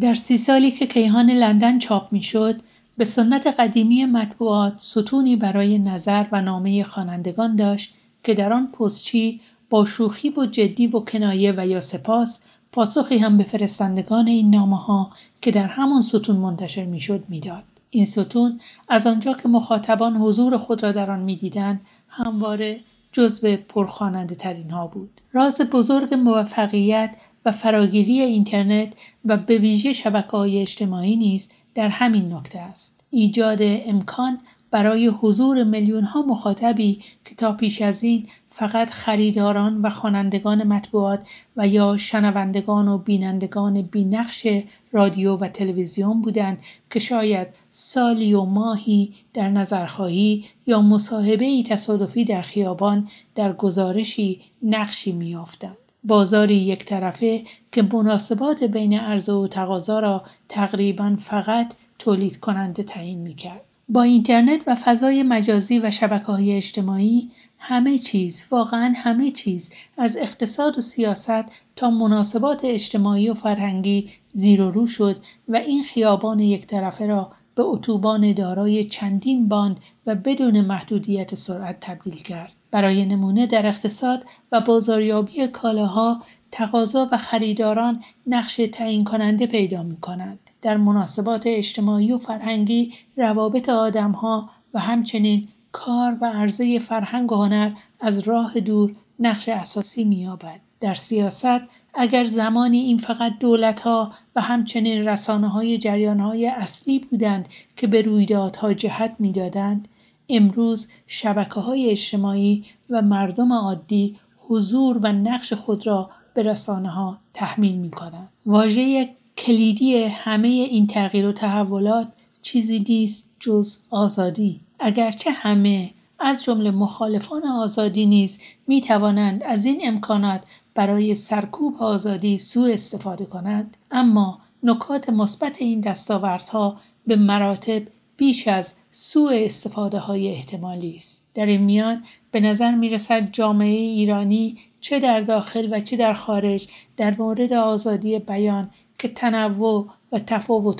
در سی سالی که کیهان لندن چاپ میشد به سنت قدیمی مطبوعات ستونی برای نظر و نامه خوانندگان داشت که در آن پستچی با شوخی و جدی و کنایه و یا سپاس پاسخی هم به فرستندگان این نامه ها که در همان ستون منتشر میشد میداد این ستون از آنجا که مخاطبان حضور خود را در آن میدیدند همواره جزو پرخواننده ترین ها بود راز بزرگ موفقیت و فراگیری اینترنت و به ویژه های اجتماعی نیز در همین نکته است ایجاد امکان برای حضور میلیون ها مخاطبی که تا پیش از این فقط خریداران و خوانندگان مطبوعات و یا شنوندگان و بینندگان بینقش رادیو و تلویزیون بودند که شاید سالی و ماهی در نظرخواهی یا مصاحبه ای تصادفی در خیابان در گزارشی نقشی میافتند. بازاری یک طرفه که مناسبات بین عرضه و تقاضا را تقریبا فقط تولید کننده تعیین می کرد. با اینترنت و فضای مجازی و شبکه های اجتماعی همه چیز واقعا همه چیز از اقتصاد و سیاست تا مناسبات اجتماعی و فرهنگی زیر و رو شد و این خیابان یک طرفه را به اتوبان دارای چندین باند و بدون محدودیت سرعت تبدیل کرد برای نمونه در اقتصاد و بازاریابی کالاها تقاضا و خریداران نقش تعیین کننده پیدا می کند. در مناسبات اجتماعی و فرهنگی روابط ها و همچنین کار و عرضه فرهنگ و هنر از راه دور نقش اساسی می‌یابد. در سیاست اگر زمانی این فقط دولت ها و همچنین رسانه های جریان های اصلی بودند که به رویدادها جهت میدادند امروز شبکه های اجتماعی و مردم عادی حضور و نقش خود را به رسانه ها تحمیل می کنند. واژه کلیدی همه این تغییر و تحولات چیزی نیست جز آزادی. اگرچه همه از جمله مخالفان آزادی نیز می توانند از این امکانات برای سرکوب آزادی سوء استفاده کنند اما نکات مثبت این دستاوردها به مراتب بیش از سوء استفاده های احتمالی است در این میان به نظر می رسد جامعه ایرانی چه در داخل و چه در خارج در مورد آزادی بیان که تنوع و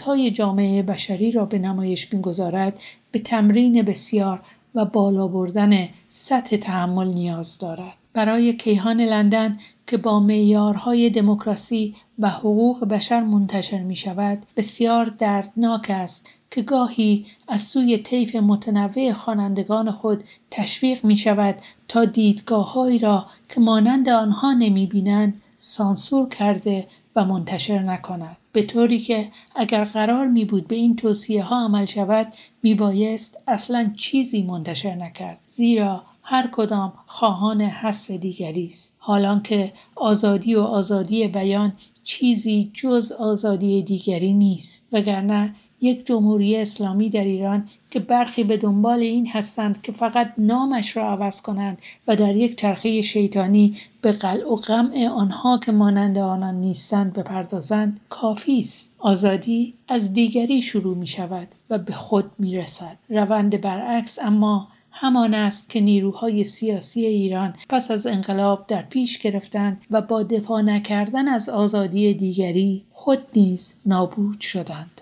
های جامعه بشری را به نمایش میگذارد به تمرین بسیار و بالا بردن سطح تحمل نیاز دارد برای کیهان لندن که با معیارهای دموکراسی و حقوق بشر منتشر می شود بسیار دردناک است که گاهی از سوی طیف متنوع خوانندگان خود تشویق می شود تا دیدگاههایی را که مانند آنها نمی بینند سانسور کرده و منتشر نکند به طوری که اگر قرار می بود به این توصیه ها عمل شود می بایست اصلا چیزی منتشر نکرد زیرا هر کدام خواهان حذف دیگری است حالان که آزادی و آزادی بیان چیزی جز آزادی دیگری نیست وگرنه یک جمهوری اسلامی در ایران که برخی به دنبال این هستند که فقط نامش را عوض کنند و در یک چرخه شیطانی به قلع و قمع آنها که مانند آنان نیستند بپردازند کافی است آزادی از دیگری شروع می شود و به خود می رسد روند برعکس اما همان است که نیروهای سیاسی ایران پس از انقلاب در پیش گرفتند و با دفاع نکردن از آزادی دیگری خود نیز نابود شدند